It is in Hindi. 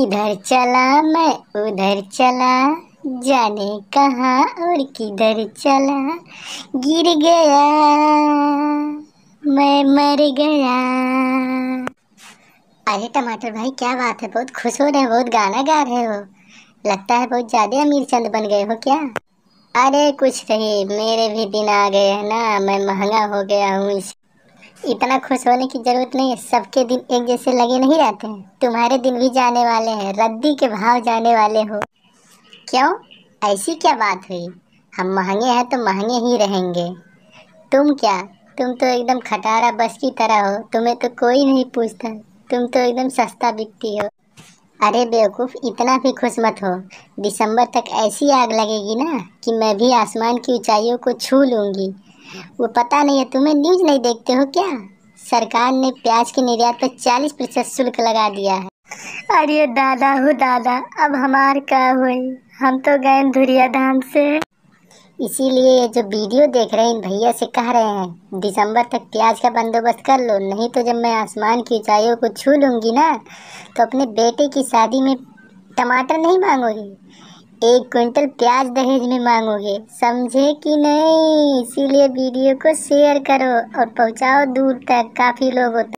इधर चला मैं उधर चला जाने कहा और किधर चला गिर गया मैं मर गया अरे टमाटर भाई क्या बात है बहुत खुश हो रहे हो बहुत गाना गा रहे हो लगता है बहुत ज़्यादा अमीर चंद बन गए हो क्या अरे कुछ नहीं मेरे भी दिन आ गए हैं ना मैं महंगा हो गया हूँ इतना खुश होने की ज़रूरत नहीं है सबके दिन एक जैसे लगे नहीं रहते हैं तुम्हारे दिन भी जाने वाले हैं रद्दी के भाव जाने वाले हो क्यों ऐसी क्या बात हुई हम महंगे हैं तो महंगे ही रहेंगे तुम क्या तुम तो एकदम खटारा बस की तरह हो तुम्हें तो कोई नहीं पूछता तुम तो एकदम सस्ता बिकती हो अरे बेवकूफ़ इतना भी खुश मत हो दिसंबर तक ऐसी आग लगेगी ना कि मैं भी आसमान की ऊंचाइयों को छू लूँगी वो पता नहीं है तुम्हें न्यूज़ नहीं देखते हो क्या सरकार ने प्याज के निर्यात पर 40 प्रतिशत शुल्क लगा दिया है अरे दादा हो दादा अब हमार का हुई हम तो गए धुरिया धाम से इसीलिए ये जो वीडियो देख रहे हैं इन भैया से कह रहे हैं दिसंबर तक प्याज का बंदोबस्त कर लो नहीं तो जब मैं आसमान की ऊंचाइयों को छू लूँगी ना तो अपने बेटे की शादी में टमाटर नहीं मांगोगी एक क्विंटल प्याज दहेज में मांगोगे समझे कि नहीं इसीलिए वीडियो को शेयर करो और पहुंचाओ दूर तक काफ़ी लोगों तक